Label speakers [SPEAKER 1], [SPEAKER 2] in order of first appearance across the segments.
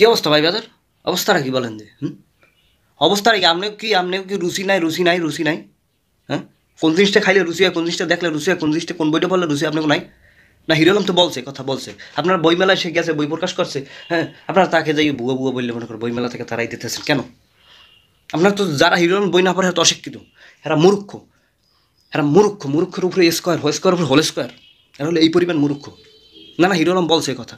[SPEAKER 1] কী অবস্থা ভাই বাজার অবস্থাটা কি বলেন যে হুম অবস্থাটা কি আপনিও কি আপনিও কি রুচি নাই রুচি নাই রুচি নাই হ্যাঁ কোন জিনিসটা খাইলে রুচি হয় কোন জিনিসটা দেখলে রুচি হয় কোন জিনিসটা কোন বইটা পড়লে রুচি আপনাকে নাই না হিরো আলম তো বলছে কথা বলছে আপনার বইমেলায় সে গেছে বই প্রকাশ করছে হ্যাঁ আপনারা তাকে যাই বুয়া বুয়া বললে মনে করেন বইমেলা থেকে তারাই দিতেছেন কেন আপনার তো যারা হিরো আলম বই না পড়ে হয়তো অশিক্ষিত এরা মূর্খ এরা মূর্খ মূর্খের উপরে স্কোয়ার হো স্কোয়ার উপরে হোল স্কোয়ার এরা হলো এই পরিমাণ মূর্খ না না হিরো আলম বলছে কথা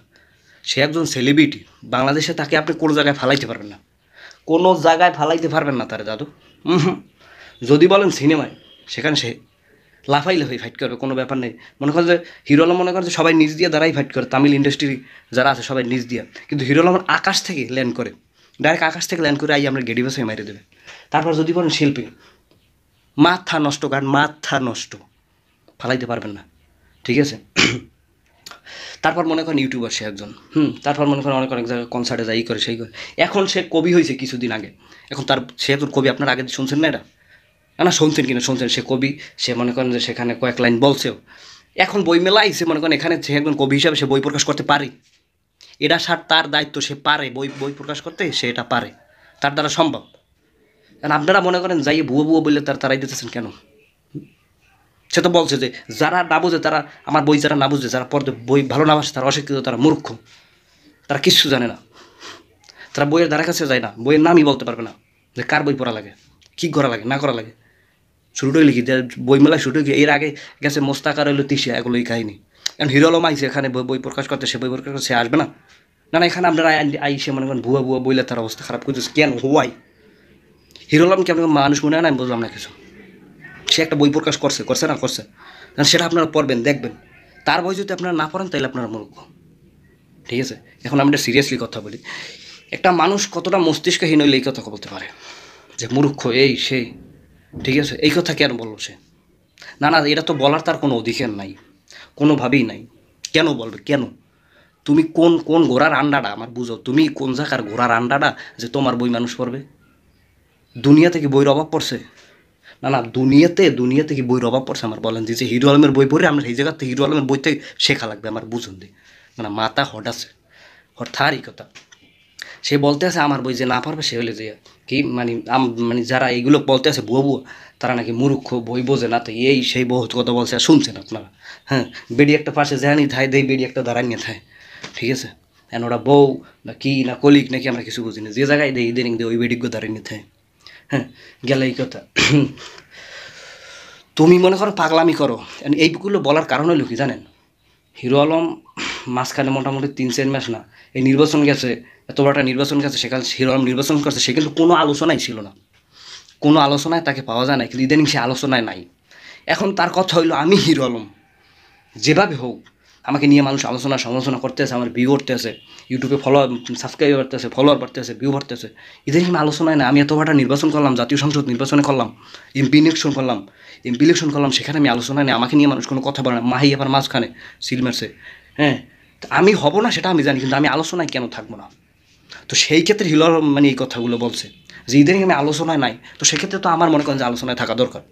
[SPEAKER 1] সে একজন সেলিব্রিটি বাংলাদেশে তাকে আপনি কোনো জায়গায় ফালাইতে পারবেন না কোনো জায়গায় ফালাইতে পারবেন না তার দাদু যদি বলেন সিনেমায় সেখানে সে লাফাই লাফাই ফাইট করবে কোনো ব্যাপার নেই মনে করেন যে হিরো মনে করেন যে সবাই নিজ দিয়ে দ্বারাই ফাইট করে তামিল ইন্ডাস্ট্রি যারা আছে সবাই নিজ দিয়ে কিন্তু হিরো আলম আকাশ থেকে ল্যান্ড করে ডাইরেক্ট আকাশ থেকে ল্যান্ড করে আই আমরা গেডি বসে মেরে দেবে তারপর যদি বলেন শিল্পী মাথা নষ্ট কারণ মাথা নষ্ট ফালাইতে পারবেন না ঠিক আছে তারপর মনে করেন ইউটিউবার সে একজন হুম তারপর মনে করেন অনেক অনেক জায়গায় কনসার্টে যাই করে সেই করে এখন সে কবি হয়েছে কিছুদিন আগে এখন তার সে তোর কবি আপনার আগে শুনছেন না এটা না শুনছেন কিনা শুনছেন সে কবি সে মনে করেন যে সেখানে কয়েক লাইন বলছেও এখন বই মেলাই সে মনে করেন এখানে সে একজন কবি হিসাবে সে বই প্রকাশ করতে পারে এটা সার তার দায়িত্ব সে পারে বই বই প্রকাশ করতে সে এটা পারে তার দ্বারা সম্ভব কারণ আপনারা মনে করেন যাইয়ে ভুয়ো ভুয়ো বললে তার তারাই দিতেছেন কেন সে তো বলছে যে যারা না বুঝে তারা আমার বই যারা না বুঝে যারা পড়তে বই ভালো না বাসে তারা অশিক্ষিত তারা মূর্খ তারা কিচ্ছু জানে না তারা বইয়ের দ্বারা কাছে যায় না বইয়ের নামই বলতে পারবে না যে কার বই পড়া লাগে কী করা লাগে না করা লাগে শুরুটাই লিখি বই বইমেলা শুরুটাই এর আগে গেছে মোস্তাকার হলো তিসা এগুলো এই কাহিনি কারণ হিরো আলম আইসে এখানে বই প্রকাশ করতে সে বই প্রকাশ করতে সে আসবে না না না এখানে আপনারা আইসে মনে করেন ভুয়া ভুয়া বইলে তার অবস্থা খারাপ করতেছে কেন হোয়াই হিরো আলম কি মানুষ মনে হয় না আমি বললাম না কিছু সে একটা বই প্রকাশ করছে করছে না করছে কারণ সেটা আপনারা পড়বেন দেখবেন তার বই যদি আপনারা না পড়েন তাহলে আপনারা মূর্খ ঠিক আছে এখন আমি এটা সিরিয়াসলি কথা বলি একটা মানুষ কতটা মস্তিষ্কহীন হইলে এই কথা বলতে পারে যে মূর্খ এই সেই ঠিক আছে এই কথা কেন বলল সে না না এটা তো বলার তার কোনো অধিকার নাই কোনোভাবেই নাই কেন বলবে কেন তুমি কোন কোন ঘোড়ার আন্ডাডা আমার বুঝো তুমি কোন জায়গার ঘোড়ার আন্ডাটা যে তোমার বই মানুষ পড়বে দুনিয়া থেকে বইয়ের অভাব পড়ছে না না দুনিয়াতে দুনিয়াতে কি বইয়ের অভাব পড়ছে আমার বলেন যে হিরো আলমের বই পড়ে আমরা সেই জায়গাতে হিরো আলমের বইতে শেখা লাগবে আমার বুঝুন দি মানে মাথা হট আছে হঠাৎই কথা সে বলতে আছে আমার বই যে না পারবে সে হলে যে কি মানে মানে যারা এইগুলো বলতে আছে ভুয়া ভুয়া তারা নাকি মূর্খ বই বোঝে না তো এই সেই বহুত কথা বলছে আর শুনছেন আপনারা হ্যাঁ বেড়ি একটা পাশে জানি থাই দেয় বেড়ি একটা দাঁড়ান নিয়ে থায় ঠিক আছে এন ওরা বউ না কি না কলিক নাকি আমরা কিছু বুঝিনি যে জায়গায় দেয় ইদানিং দিয়ে ওই বেডিগুলো দাঁড়িয়ে নিয়ে থায় হ্যাঁ গেল এই কথা তুমি মনে করো পাগলামি করো এইগুলো বলার কারণ হলো কি জানেন হিরো আলম মাঝখানে মোটামুটি তিন চার মাস না এই নির্বাচন গেছে এত বড় একটা নির্বাচন গেছে সেখানে হিরো আলম নির্বাচন করছে সে কিন্তু কোনো আলোচনাই ছিল না কোনো আলোচনায় তাকে পাওয়া যায় না কিন্তু ইদানিং সে আলোচনায় নাই এখন তার কথা হইলো আমি হিরো আলম যেভাবে হোক আমাকে নিয়ে মানুষ আলোচনা সমালোচনা করতেছে আমার ভিউ করতেছে ইউটিউবে ফলো সাবস্ক্রাইব করতেছে ফলোয়ার বাড়তেছে ভিউ বাড়তেছে এদের আমি আলোচনায় না আমি এত বড় নির্বাচন করলাম জাতীয় সংসদ নির্বাচনে করলাম এমপি ইলেকশন করলাম এমপি ইলেকশন করলাম সেখানে আমি আলোচনায় নেই আমাকে নিয়ে মানুষ কোনো কথা বলে না মাহি আবার মাঝখানে সিল মারছে হ্যাঁ আমি হব না সেটা আমি জানি কিন্তু আমি আলোচনায় কেন থাকবো না তো সেই ক্ষেত্রে হিল মানে এই কথাগুলো বলছে যে ইদানিং আমি আলোচনায় নাই তো সেক্ষেত্রে তো আমার মনে করেন যে আলোচনায় থাকা দরকার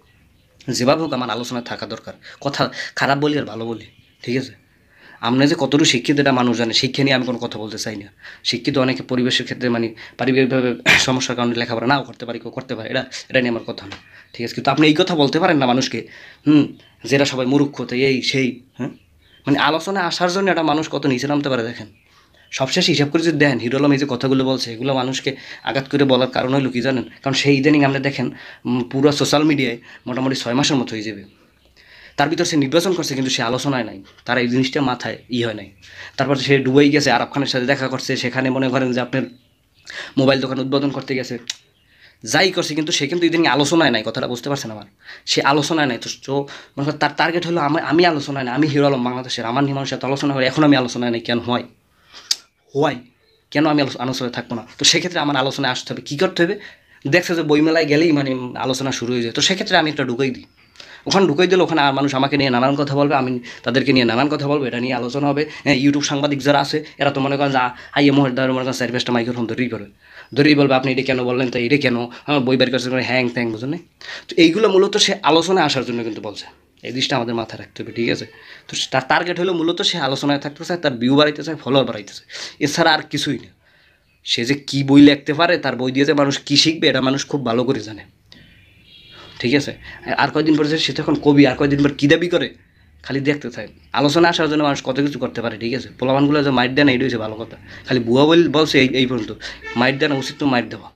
[SPEAKER 1] যেভাবে হোক আমার আলোচনায় থাকা দরকার কথা খারাপ বলি আর ভালো বলি ঠিক আছে আমরা যে কতটুকু শিক্ষিত এটা মানুষ জানে শিক্ষা নিয়ে আমি কোনো কথা বলতে চাই না শিক্ষিত অনেকে পরিবেশের ক্ষেত্রে মানে পারিবারিকভাবে সমস্যার কারণে লেখাপড়া নাও করতে পারি কেউ করতে পারে এটা এটা নিয়ে আমার কথা না ঠিক আছে কিন্তু আপনি এই কথা বলতে পারেন না মানুষকে হুম যেটা সবাই মুরুক্ষ এই সেই হ্যাঁ মানে আলোচনায় আসার জন্য একটা মানুষ কত নিচে নামতে পারে দেখেন সবশেষে হিসাব করে যদি দেন হিরো আলম এই যে কথাগুলো বলছে এগুলো মানুষকে আঘাত করে বলার কারণ হলো কি জানেন কারণ সেই ইদানিং আমরা দেখেন পুরো সোশ্যাল মিডিয়ায় মোটামুটি ছয় মাসের মতো হয়ে যাবে তার ভিতর সে নির্বাচন করছে কিন্তু সে আলোচনায় নাই তার এই জিনিসটা মাথায় ই হয় নাই তারপর সে ডুবাই গেছে আরব খানের সাথে দেখা করছে সেখানে মনে করেন যে আপনার মোবাইল দোকান উদ্বোধন করতে গেছে যাই করছে কিন্তু সে কিন্তু এদিন আলোচনায় নাই কথাটা বুঝতে পারছেন আমার সে আলোচনায় নাই তো মনে করেন তার টার্গেট হলো আমি আমি আলোচনায় নাই আমি হিরো আলম বাংলাদেশের আমার নিয়ে মানুষের আলোচনা করে এখন আমি আলোচনায় নাই কেন হয় হয় কেন আমি আলোচনায় থাকবো না তো সেক্ষেত্রে আমার আলোচনায় আসতে হবে কী করতে হবে দেখছে যে বইমেলায় গেলেই মানে আলোচনা শুরু হয়ে যায় তো সেক্ষেত্রে আমি একটা ঢুকেই দিই ওখানে ঢুকে দিলে ওখানে আর মানুষ আমাকে নিয়ে নানান কথা বলবে আমি তাদেরকে নিয়ে নানান কথা বলবো এটা নিয়ে আলোচনা হবে হ্যাঁ ইউটিউব সাংবাদিক যারা আছে এরা তো মনে করেন যা আই এ মহের মনে করেন সার্ভিসটা মাইক্রোফোন ধরেই করবে ধরেই বলবে আপনি এটা কেন বললেন তো এটা কেন আমার বই বের করছে হ্যাং ত্যাং বুঝলেন তো এইগুলো মূলত সে আলোচনায় আসার জন্য কিন্তু বলছে এই জিনিসটা আমাদের মাথায় রাখতে হবে ঠিক আছে তো তার টার্গেট হলো মূলত সে আলোচনায় থাকতে চায় তার ভিউ বাড়াইতে চায় ফলোয়ার বাড়াইতে চায় এছাড়া আর কিছুই না সে যে কী বই লিখতে পারে তার বই দিয়ে যে মানুষ কী শিখবে এটা মানুষ খুব ভালো করে জানে ঠিক আছে আর কয়দিন পরে সে তখন কবি আর কয়দিন পর কী দাবি করে খালি দেখতে থাকে আলোচনা আসার জন্য মানুষ কত কিছু করতে পারে ঠিক আছে পোলাবানগুলো যে মাইট দেয় না এটা হচ্ছে ভালো কথা খালি বুয়া বল বলছে এই এই পর্যন্ত মাইট দেয় না উচিত তো মাইট দেওয়া